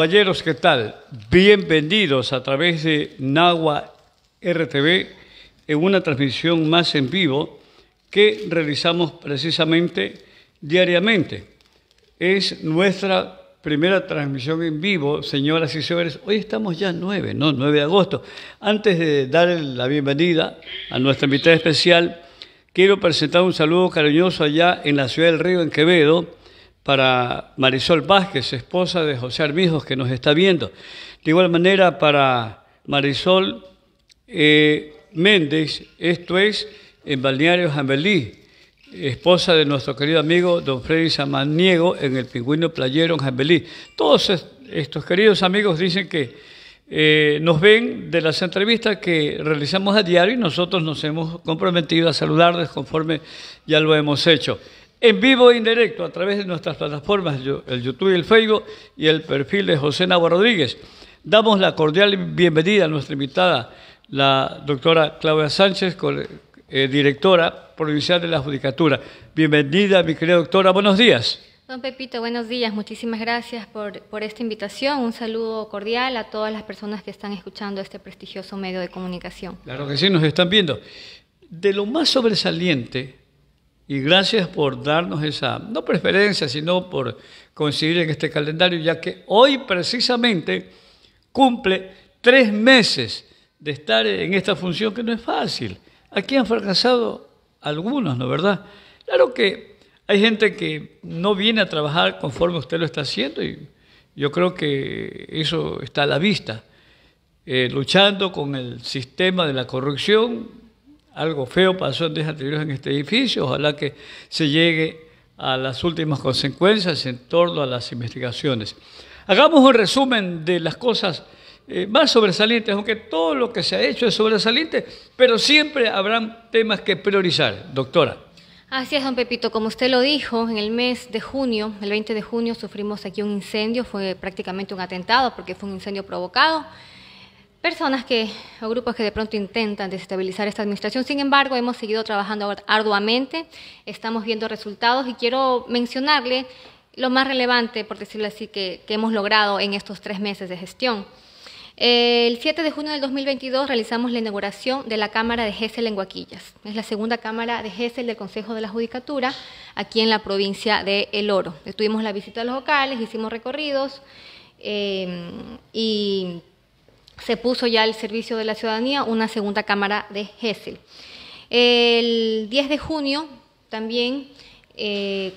Caballeros, ¿qué tal? Bienvenidos a través de Nagua RTV en una transmisión más en vivo que realizamos precisamente diariamente. Es nuestra primera transmisión en vivo, señoras y señores. Hoy estamos ya 9, ¿no? 9 de agosto. Antes de dar la bienvenida a nuestra invitada especial, quiero presentar un saludo cariñoso allá en la ciudad del Río, en Quevedo para Marisol Vázquez, esposa de José Armijos, que nos está viendo. De igual manera, para Marisol eh, Méndez, esto es en Balneario Jambelí, esposa de nuestro querido amigo don Freddy Samaniego en el Pingüino Playero en Jambelí. Todos estos queridos amigos dicen que eh, nos ven de las entrevistas que realizamos a diario y nosotros nos hemos comprometido a saludarles conforme ya lo hemos hecho en vivo e indirecto a través de nuestras plataformas, el YouTube y el Facebook y el perfil de José Nava Rodríguez. Damos la cordial bienvenida a nuestra invitada, la doctora Claudia Sánchez, eh, directora provincial de la Judicatura. Bienvenida, mi querida doctora, buenos días. Don Pepito, buenos días. Muchísimas gracias por, por, esta invitación. Un saludo cordial a todas las personas que están escuchando este prestigioso medio de comunicación. Claro que sí, nos están viendo. De lo más sobresaliente y gracias por darnos esa, no preferencia, sino por coincidir en este calendario, ya que hoy precisamente cumple tres meses de estar en esta función que no es fácil. Aquí han fracasado algunos, ¿no verdad? Claro que hay gente que no viene a trabajar conforme usted lo está haciendo y yo creo que eso está a la vista. Eh, luchando con el sistema de la corrupción, algo feo pasó en días anteriores en este edificio. Ojalá que se llegue a las últimas consecuencias en torno a las investigaciones. Hagamos un resumen de las cosas eh, más sobresalientes, aunque todo lo que se ha hecho es sobresaliente, pero siempre habrán temas que priorizar. Doctora. Así es, don Pepito. Como usted lo dijo, en el mes de junio, el 20 de junio, sufrimos aquí un incendio. Fue prácticamente un atentado porque fue un incendio provocado personas que, o grupos que de pronto intentan desestabilizar esta administración. Sin embargo, hemos seguido trabajando arduamente, estamos viendo resultados y quiero mencionarle lo más relevante, por decirlo así, que, hemos logrado en estos tres meses de gestión. Eh, el 7 de junio del 2022 realizamos la inauguración de la Cámara de Gésel en Guaquillas. Es la segunda Cámara de Gésel del Consejo de la Judicatura aquí en la provincia de El Oro. Estuvimos la visita a los locales, hicimos recorridos eh, y se puso ya al servicio de la ciudadanía una segunda cámara de GESEL. El 10 de junio también eh,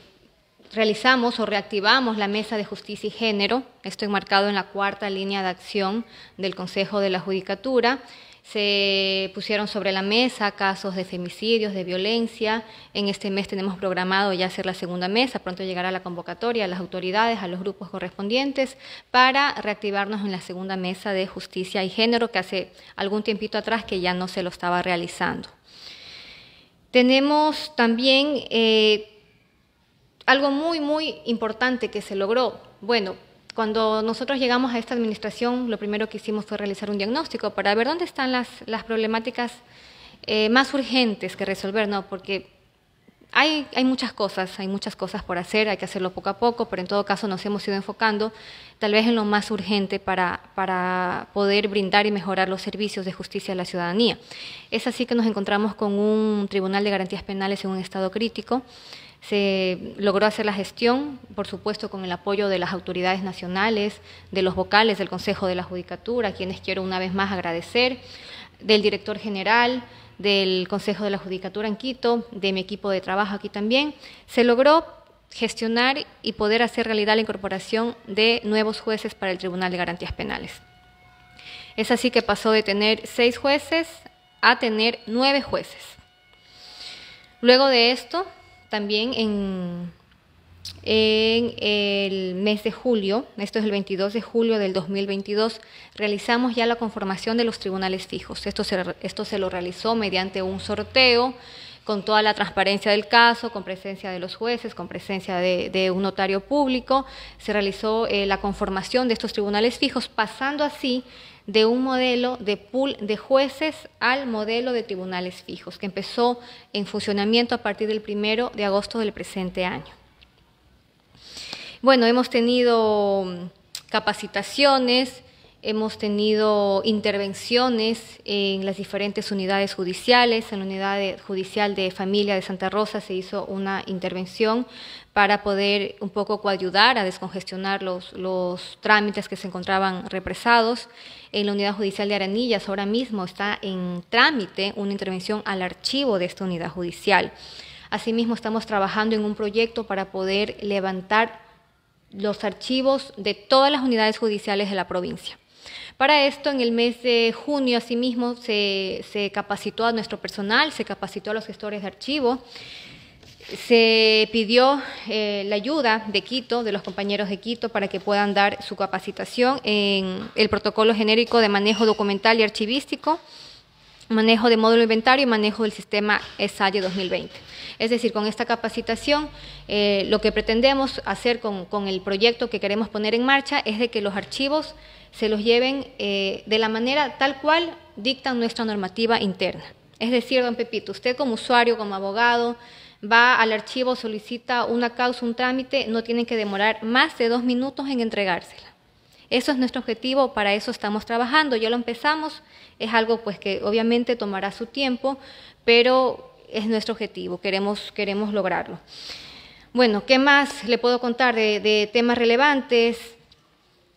realizamos o reactivamos la Mesa de Justicia y Género, esto enmarcado en la cuarta línea de acción del Consejo de la Judicatura, se pusieron sobre la mesa casos de femicidios, de violencia. En este mes tenemos programado ya hacer la segunda mesa. Pronto llegará la convocatoria a las autoridades, a los grupos correspondientes, para reactivarnos en la segunda mesa de justicia y género, que hace algún tiempito atrás que ya no se lo estaba realizando. Tenemos también eh, algo muy, muy importante que se logró. Bueno, cuando nosotros llegamos a esta administración, lo primero que hicimos fue realizar un diagnóstico para ver dónde están las, las problemáticas eh, más urgentes que resolver, ¿no? Porque hay, hay, muchas cosas, hay muchas cosas por hacer, hay que hacerlo poco a poco, pero en todo caso nos hemos ido enfocando tal vez en lo más urgente para, para poder brindar y mejorar los servicios de justicia a la ciudadanía. Es así que nos encontramos con un Tribunal de Garantías Penales en un estado crítico, se logró hacer la gestión, por supuesto, con el apoyo de las autoridades nacionales, de los vocales del Consejo de la Judicatura, a quienes quiero una vez más agradecer, del director general, del Consejo de la Judicatura en Quito, de mi equipo de trabajo aquí también. Se logró gestionar y poder hacer realidad la incorporación de nuevos jueces para el Tribunal de Garantías Penales. Es así que pasó de tener seis jueces a tener nueve jueces. Luego de esto, también en, en el mes de julio, esto es el 22 de julio del 2022, realizamos ya la conformación de los tribunales fijos. Esto se, esto se lo realizó mediante un sorteo con toda la transparencia del caso, con presencia de los jueces, con presencia de, un notario público. Se realizó eh, la conformación de estos tribunales fijos, pasando así de un modelo de pool de jueces al modelo de tribunales fijos, que empezó en funcionamiento a partir del primero de agosto del presente año. Bueno, hemos tenido mm, capacitaciones, Hemos tenido intervenciones en las diferentes unidades judiciales. En la unidad judicial de familia de Santa Rosa se hizo una intervención para poder un poco coayudar a descongestionar los, los trámites que se encontraban represados. En la unidad judicial de Aranillas ahora mismo está en trámite una intervención al archivo de esta unidad judicial. Asimismo, estamos trabajando en un proyecto para poder levantar los archivos de todas las unidades judiciales de la provincia. Para esto, en el mes de junio, asimismo, se, capacitó a nuestro personal, se capacitó a los gestores de archivo se pidió eh, la ayuda de Quito, de los compañeros de Quito, para que puedan dar su capacitación en el protocolo genérico de manejo documental y archivístico manejo de módulo inventario y manejo del sistema ESAYE 2020. E es decir, con esta capacitación eh, lo que pretendemos hacer con, el proyecto que queremos poner en marcha es de que los archivos se los lleven eh, de la manera tal cual dicta nuestra normativa interna. Es decir, don Pepito, usted como usuario, como abogado, va al archivo, solicita una causa, un trámite, no tiene que demorar más de dos minutos en entregársela. Eso es nuestro objetivo, para eso estamos trabajando, ya lo empezamos, es algo pues que obviamente tomará su tiempo, pero es nuestro objetivo, queremos, queremos lograrlo. Bueno, ¿qué más le puedo contar de, temas relevantes?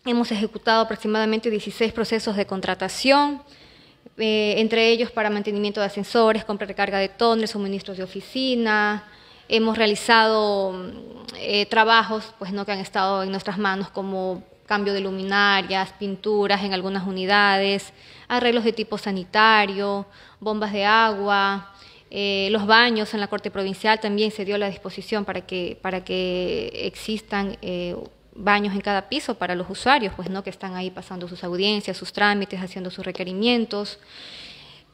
Hemos ejecutado aproximadamente 16 procesos de contratación, eh, entre ellos para mantenimiento de ascensores, compra y recarga de tóneres, suministros de oficina. Hemos realizado eh, trabajos pues, no, que han estado en nuestras manos como cambio de luminarias, pinturas en algunas unidades, arreglos de tipo sanitario, bombas de agua, eh, los baños en la Corte Provincial también se dio la disposición para que, para que existan eh, baños en cada piso para los usuarios, pues no que están ahí pasando sus audiencias, sus trámites, haciendo sus requerimientos.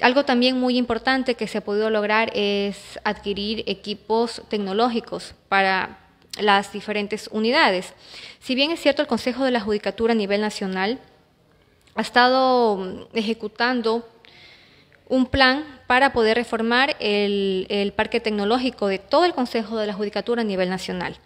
Algo también muy importante que se ha podido lograr es adquirir equipos tecnológicos para, las diferentes unidades. Si bien es cierto, el Consejo de la Judicatura a nivel nacional ha estado mm, ejecutando un plan para poder reformar el, parque tecnológico de todo el Consejo de la Judicatura a nivel nacional.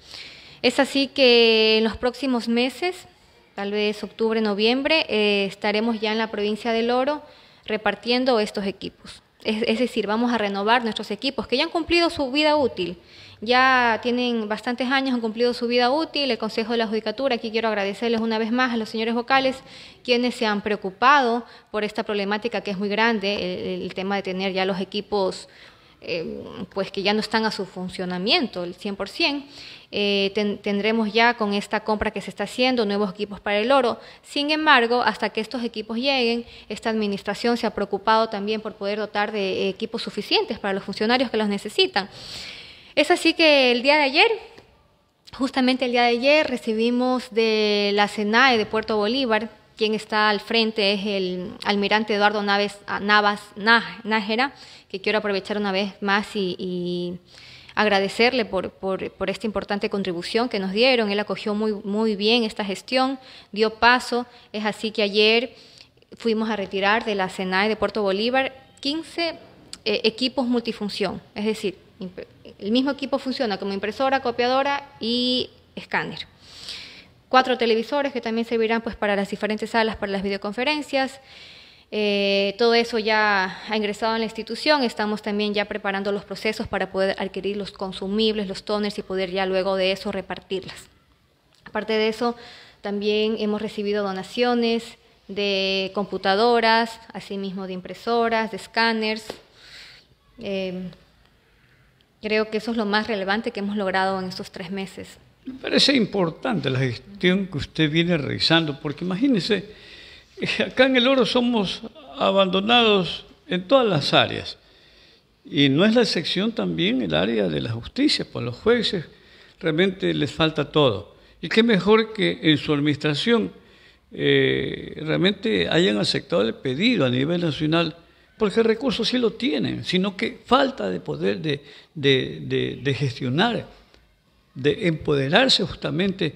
Es así que en los próximos meses, tal vez octubre, noviembre, eh, estaremos ya en la provincia del Oro repartiendo estos equipos. es, decir, vamos a renovar nuestros equipos que ya han cumplido su vida útil ya tienen bastantes años, han cumplido su vida útil. El Consejo de la Judicatura, aquí quiero agradecerles una vez más a los señores vocales, quienes se han preocupado por esta problemática que es muy grande, el, tema de tener ya los equipos. Eh, pues que ya no están a su funcionamiento, el 100%. Eh, tendremos ya con esta compra que se está haciendo nuevos equipos para el oro. Sin embargo, hasta que estos equipos lleguen, esta administración se ha preocupado también por poder dotar de equipos suficientes para los funcionarios que los necesitan. Es así que el día de ayer, justamente el día de ayer, recibimos de la SENAE de Puerto Bolívar, quien está al frente es el almirante Eduardo Naves, ah, Navas Nájera, que quiero aprovechar una vez más y, agradecerle por, esta importante contribución que nos dieron. Él acogió muy, muy bien esta gestión, dio paso. Es así que ayer fuimos a retirar de la SENAE de Puerto Bolívar 15 eh, equipos multifunción, es decir, el mismo equipo funciona como impresora, copiadora y escáner. Cuatro televisores que también servirán pues, para las diferentes salas, para las videoconferencias. Eh, todo eso ya ha ingresado en la institución. Estamos también ya preparando los procesos para poder adquirir los consumibles, los toners y poder ya luego de eso repartirlas. Aparte de eso, también hemos recibido donaciones de computadoras, asimismo de impresoras, de escáneres. Em, Creo que eso es lo más relevante que hemos logrado en estos tres meses. Me parece importante la gestión que usted viene realizando, porque imagínese, eh, acá en el oro somos abandonados en todas las áreas. Y no es la excepción también el área de la justicia, pues los jueces realmente les falta todo. Y qué mejor que en su administración eh, realmente hayan aceptado el pedido a nivel nacional porque recursos sí lo tienen, sino que falta de poder de, gestionar, de empoderarse justamente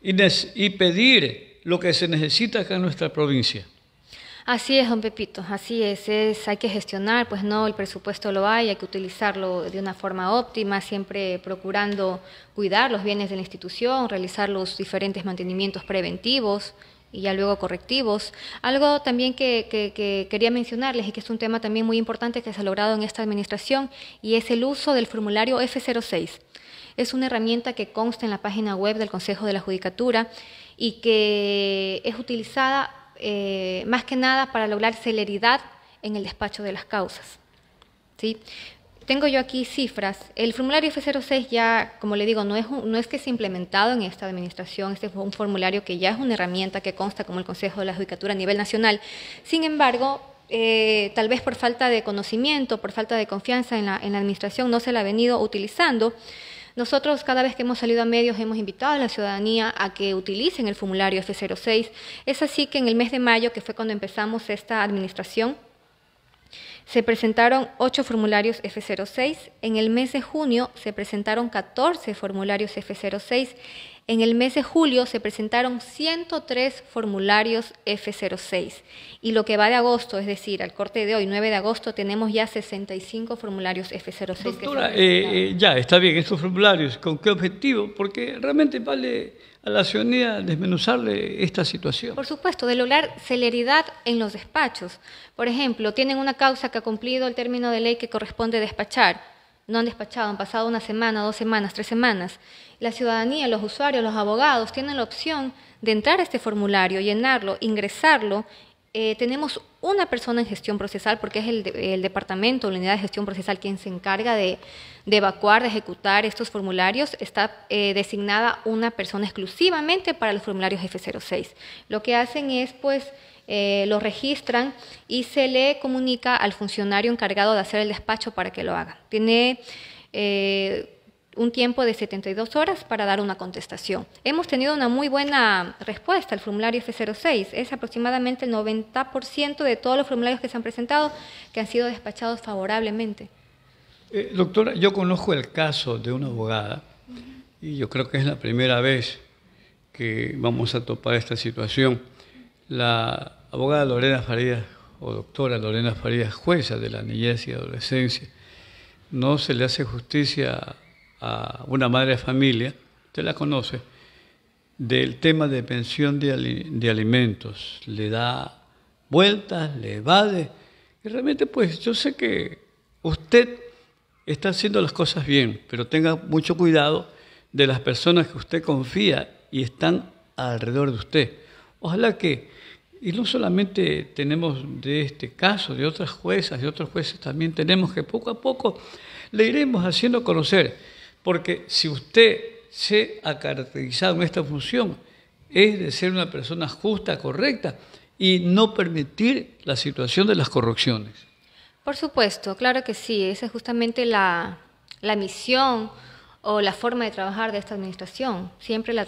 y, pedir lo que se necesita acá en nuestra provincia. Así es, don Pepito, así es, hay que gestionar, pues no, el presupuesto lo hay, hay que utilizarlo de una forma óptima, siempre procurando cuidar los bienes de la institución, realizar los diferentes mantenimientos preventivos, y ya luego correctivos. Algo también que, quería mencionarles y que es un tema también muy importante que se ha logrado en esta administración y es el uso del formulario F06. Es una herramienta que consta en la página web del Consejo de la Judicatura y que es utilizada eh, más que nada para lograr celeridad en el despacho de las causas. ¿sí? tengo yo aquí cifras. El formulario F06 ya, como le digo, no es, no es que implementado en esta administración, este es un formulario que ya es una herramienta que consta como el Consejo de la Judicatura a nivel nacional. Sin embargo, eh, tal vez por falta de conocimiento, por falta de confianza en la, en la administración, no se la ha venido utilizando. Nosotros cada vez que hemos salido a medios hemos invitado a la ciudadanía a que utilicen el formulario F06. Es así que en el mes de mayo, que fue cuando empezamos esta administración, se presentaron 8 formularios F06, en el mes de junio se presentaron 14 formularios F06, en el mes de julio se presentaron 103 formularios F06 y lo que va de agosto, es decir, al corte de hoy, 9 de agosto, tenemos ya 65 formularios F06. Eh, eh, ya está bien, estos formularios, ¿con qué objetivo? Porque realmente vale a la ciudadanía desmenuzarle esta situación. Por supuesto, de lograr celeridad en los despachos. Por ejemplo, tienen una causa que ha cumplido el término de ley que corresponde despachar. No han despachado, han pasado una semana, dos semanas, tres semanas. La ciudadanía, los usuarios, los abogados tienen la opción de entrar a este formulario, llenarlo, ingresarlo eh, tenemos una persona en gestión procesal, porque es el, departamento, la unidad de gestión procesal, quien se encarga de, evacuar, de ejecutar estos formularios. Está eh, designada una persona exclusivamente para los formularios F06. Lo que hacen es, pues, eh, lo registran y se le comunica al funcionario encargado de hacer el despacho para que lo haga. Tiene un tiempo de 72 horas para dar una contestación. Hemos tenido una muy buena respuesta al formulario F06. Es aproximadamente el 90% de todos los formularios que se han presentado que han sido despachados favorablemente. Eh, doctora, yo conozco el caso de una abogada y yo creo que es la primera vez que vamos a topar esta situación. La abogada Lorena Farías, o doctora Lorena Farías, jueza de la niñez y adolescencia, no se le hace justicia una madre de familia, usted la conoce, del tema de pensión de, de alimentos. Le da vueltas, le evade. Y realmente, pues yo sé que usted está haciendo las cosas bien, pero tenga mucho cuidado de las personas que usted confía y están alrededor de usted. Ojalá que, y no solamente tenemos de este caso, de otras juezas, de otros jueces también tenemos que poco a poco le iremos haciendo conocer porque si usted se ha caracterizado en esta función, es de ser una persona justa, correcta y no permitir la situación de las corrupciones. Por supuesto, claro que sí, esa es justamente la, misión o la forma de trabajar de esta administración, siempre la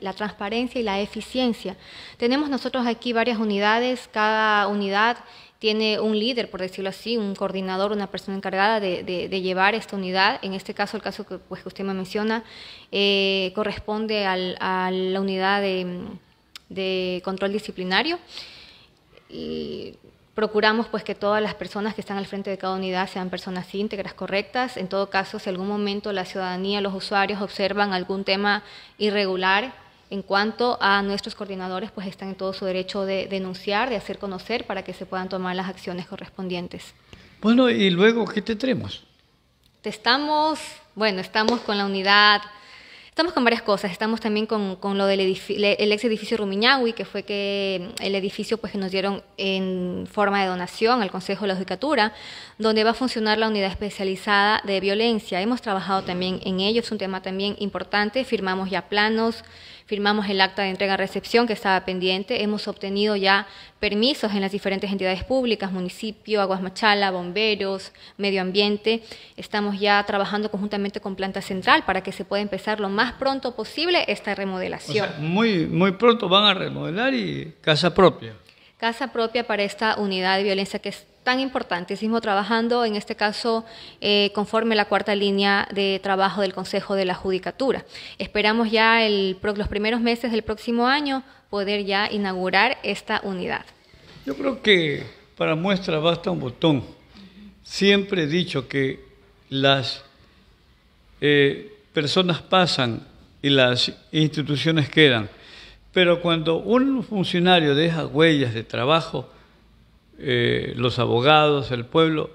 la transparencia y la eficiencia. Tenemos nosotros aquí varias unidades, cada unidad tiene un líder, por decirlo así, un coordinador, una persona encargada de, llevar esta unidad. En este caso, el caso que, pues, usted me menciona, eh, corresponde a la unidad de, control disciplinario. procuramos pues que todas las personas que están al frente de cada unidad sean personas íntegras, correctas. En todo caso, si algún momento la ciudadanía, los usuarios observan algún tema irregular, en cuanto a nuestros coordinadores, pues están en todo su derecho de denunciar, de hacer conocer para que se puedan tomar las acciones correspondientes. Bueno, y luego, ¿qué tendremos? Estamos, bueno, estamos con la unidad Estamos con varias cosas, estamos también con, lo del el ex edificio Rumiñahui, que fue que el edificio pues, que nos dieron en forma de donación al Consejo de la Judicatura, donde va a funcionar la unidad especializada de violencia. Hemos trabajado también en ello, es un tema también importante, firmamos ya planos, firmamos el acta de entrega-recepción que estaba pendiente, hemos obtenido ya permisos en las diferentes entidades públicas, municipio, Aguas Machala, bomberos, medio ambiente. Estamos ya trabajando conjuntamente con Planta Central para que se pueda empezar lo más pronto posible esta remodelación. muy, muy pronto van a remodelar y casa propia. Casa propia para esta unidad de violencia que es tan importantísimo trabajando, en este caso, eh, conforme la cuarta línea de trabajo del Consejo de la Judicatura. Esperamos ya los primeros meses del próximo año poder ya inaugurar esta unidad. Yo creo que para muestra basta un botón. Siempre he dicho que las eh, personas pasan y las instituciones quedan, pero cuando un funcionario deja huellas de trabajo, eh, los abogados, el pueblo,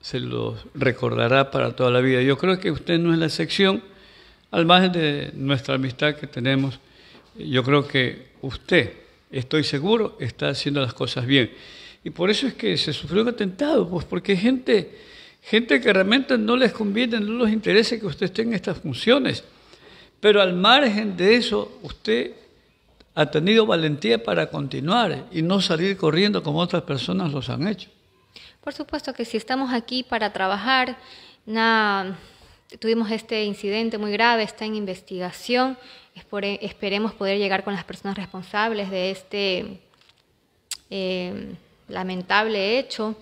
se los recordará para toda la vida. Yo creo que usted no es la excepción, al margen de nuestra amistad que tenemos, yo creo que usted, estoy seguro, está haciendo las cosas bien. Y por eso es que se sufrió un atentado, pues porque gente, gente que realmente no les conviene, no les interesa que usted esté en estas funciones. Pero al margen de eso, usted ha tenido valentía para continuar y no salir corriendo como otras personas los han hecho. Por supuesto que si estamos aquí para trabajar, tuvimos este incidente muy grave, está en investigación, esperemos poder llegar con las personas responsables de este eh, lamentable hecho.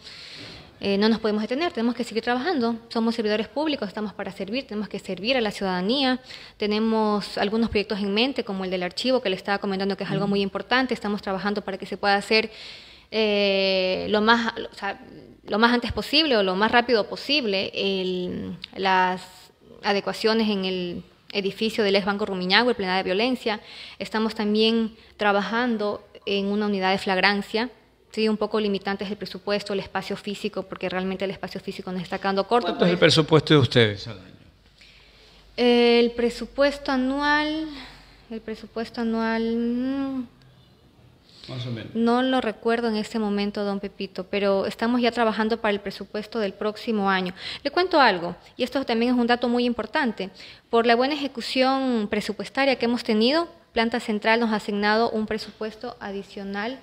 Eh, no nos podemos detener, tenemos que seguir trabajando. Somos servidores públicos, estamos para servir, tenemos que servir a la ciudadanía. Tenemos algunos proyectos en mente, como el del archivo que le estaba comentando, que es algo muy importante. Estamos trabajando para que se pueda hacer eh, lo, más, lo más antes posible o lo más rápido posible el, las adecuaciones en el edificio del ex Banco Rumiñagua, el plena de violencia. Estamos también trabajando en una unidad de flagrancia Sí, un poco limitantes el presupuesto, el espacio físico, porque realmente el espacio físico nos está quedando corto. ¿Cuánto es el presupuesto de ustedes al año? Eh, el presupuesto anual, el presupuesto anual... Mm, más o menos. No lo recuerdo en este momento, don Pepito, pero estamos ya trabajando para el presupuesto del próximo año. Le cuento algo, y esto también es un dato muy importante. Por la buena ejecución presupuestaria que hemos tenido, Planta Central nos ha asignado un presupuesto adicional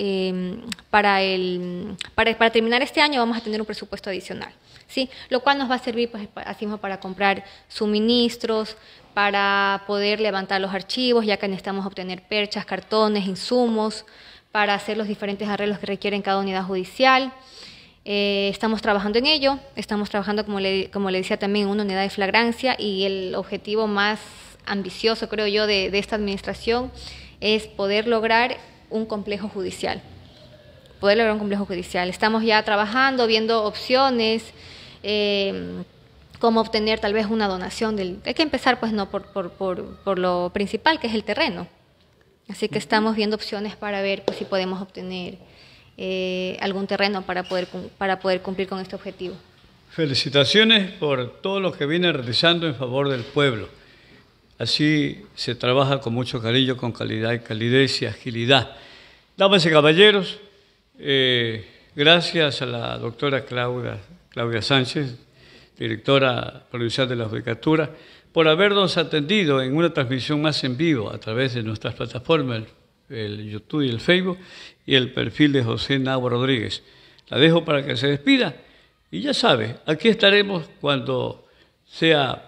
Em, para el, para, el para, terminar este año vamos a tener un presupuesto adicional, ¿sí? Lo cual nos va a servir, pues, así para comprar suministros, para poder levantar los archivos, ya que necesitamos obtener perchas, cartones, insumos, para hacer los diferentes arreglos que requieren cada unidad judicial. Eh, estamos trabajando en ello, estamos trabajando, como le, como le decía también, en una unidad de flagrancia y el objetivo más ambicioso, creo yo, de, de esta administración es poder lograr un complejo judicial. Poder lograr un complejo judicial. Estamos ya trabajando, viendo opciones, eh, cómo obtener tal vez una donación. Del, hay que empezar, pues, no por, lo principal, que es el terreno. Así que estamos viendo opciones para ver pues, si podemos obtener eh, algún terreno para poder, para poder cumplir con este objetivo. Felicitaciones por todo lo que viene realizando en favor del pueblo. Así se trabaja con mucho cariño, con calidad y calidez y agilidad. Damas y caballeros, eh, gracias a la doctora Claudia, Sánchez, directora provincial de la Judicatura, por habernos atendido en una transmisión más en vivo a través de nuestras plataformas, el YouTube y el Facebook, y el perfil de José Nabo Rodríguez. La dejo para que se despida y ya sabe, aquí estaremos cuando sea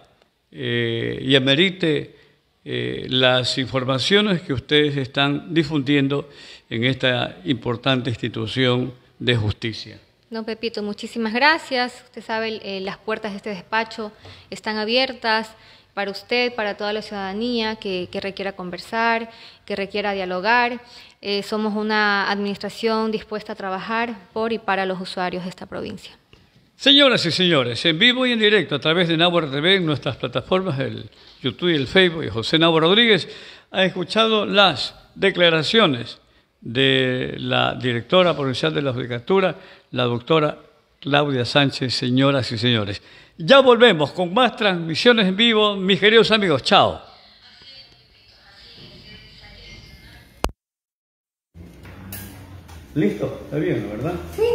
eh, y amerite eh, las informaciones que ustedes están difundiendo en esta importante institución de justicia. No, Pepito, muchísimas gracias. Usted sabe, eh, las puertas de este despacho están abiertas para usted, para toda la ciudadanía que, requiera conversar, que requiera dialogar. somos una administración dispuesta a trabajar por y para los usuarios de esta provincia. Señoras y señores, en vivo y en directo a través de Náhuatl TV en nuestras plataformas, el YouTube y el Facebook, José Náhuatl Rodríguez ha escuchado las declaraciones de la directora provincial de la judicatura, la doctora Claudia Sánchez, señoras y señores. Ya volvemos con más transmisiones en vivo, mis queridos amigos. Chao. Listo, está bien, ¿verdad? Sí.